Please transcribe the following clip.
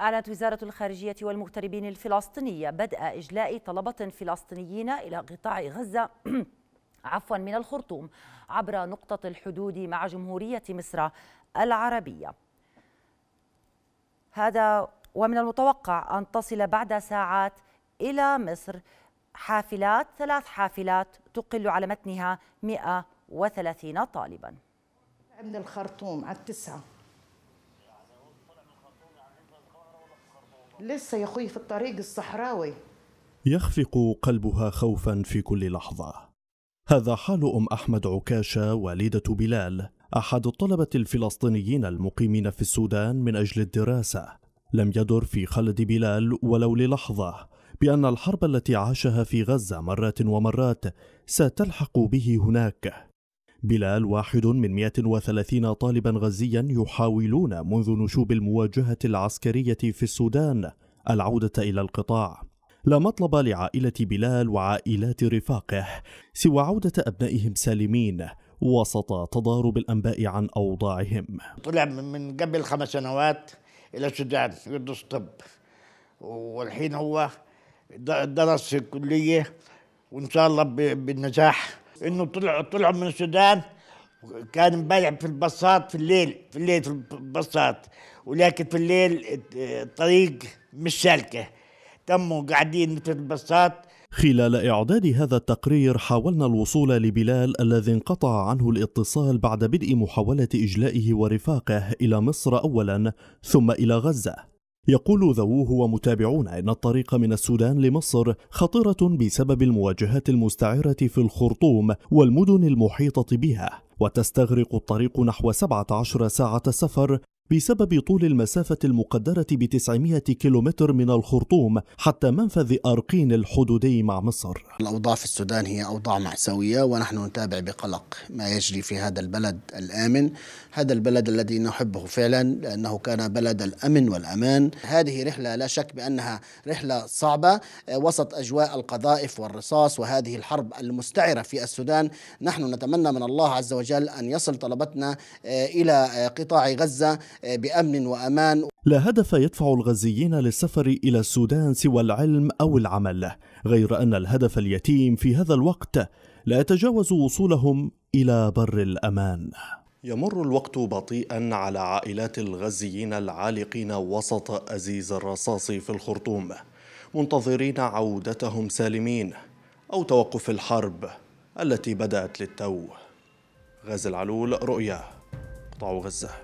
أعلنت وزارة الخارجية والمغتربين الفلسطينية بدء إجلاء طلبة فلسطينيين إلى قطاع غزة عفوا من الخرطوم عبر نقطة الحدود مع جمهورية مصر العربية هذا ومن المتوقع أن تصل بعد ساعات إلى مصر حافلات ثلاث حافلات تقل على متنها 130 طالبا من الخرطوم على التسعة لسه يا أخوي في الطريق الصحراوي يخفق قلبها خوفا في كل لحظة هذا حال أم أحمد عكاشة والدة بلال أحد الطلبة الفلسطينيين المقيمين في السودان من أجل الدراسة لم يدر في خلد بلال ولو للحظة بأن الحرب التي عاشها في غزة مرات ومرات ستلحق به هناك بلال واحد من 130 طالبا غزيا يحاولون منذ نشوب المواجهة العسكرية في السودان العودة إلى القطاع لا مطلب لعائلة بلال وعائلات رفاقه سوى عودة أبنائهم سالمين وسط تضارب الأنباء عن أوضاعهم طلع من قبل خمس سنوات إلى السودان يدرس طب والحين هو درس الكلية وإن شاء الله بالنجاح انه طلع طلعوا من السودان كان مبايع في البصات في الليل في الليل في البصات ولكن في الليل الطريق مش سالكه تموا قاعدين في البصات خلال إعداد هذا التقرير حاولنا الوصول لبلال الذي انقطع عنه الاتصال بعد بدء محاولة إجلائه ورفاقه إلى مصر أولا ثم إلى غزة يقول ذووه ومتابعون أن الطريق من السودان لمصر خطرة بسبب المواجهات المستعرة في الخرطوم والمدن المحيطة بها وتستغرق الطريق نحو 17 ساعة سفر بسبب طول المسافة المقدرة ب 900 كيلومتر من الخرطوم حتى منفذ أرقين الحدودي مع مصر الأوضاع في السودان هي أوضاع مأساوية ونحن نتابع بقلق ما يجري في هذا البلد الآمن هذا البلد الذي نحبه فعلا لأنه كان بلد الأمن والأمان هذه رحلة لا شك بأنها رحلة صعبة آه، وسط أجواء القذائف والرصاص وهذه الحرب المستعرة في السودان نحن نتمنى من الله عز وجل أن يصل طلبتنا آه، إلى آه، قطاع غزة بأمن وأمان لا هدف يدفع الغزيين للسفر إلى السودان سوى العلم أو العمل غير أن الهدف اليتيم في هذا الوقت لا يتجاوز وصولهم إلى بر الأمان يمر الوقت بطيئا على عائلات الغزيين العالقين وسط أزيز الرصاص في الخرطوم منتظرين عودتهم سالمين أو توقف الحرب التي بدأت للتو غازي العلول رؤيا قطاع غزة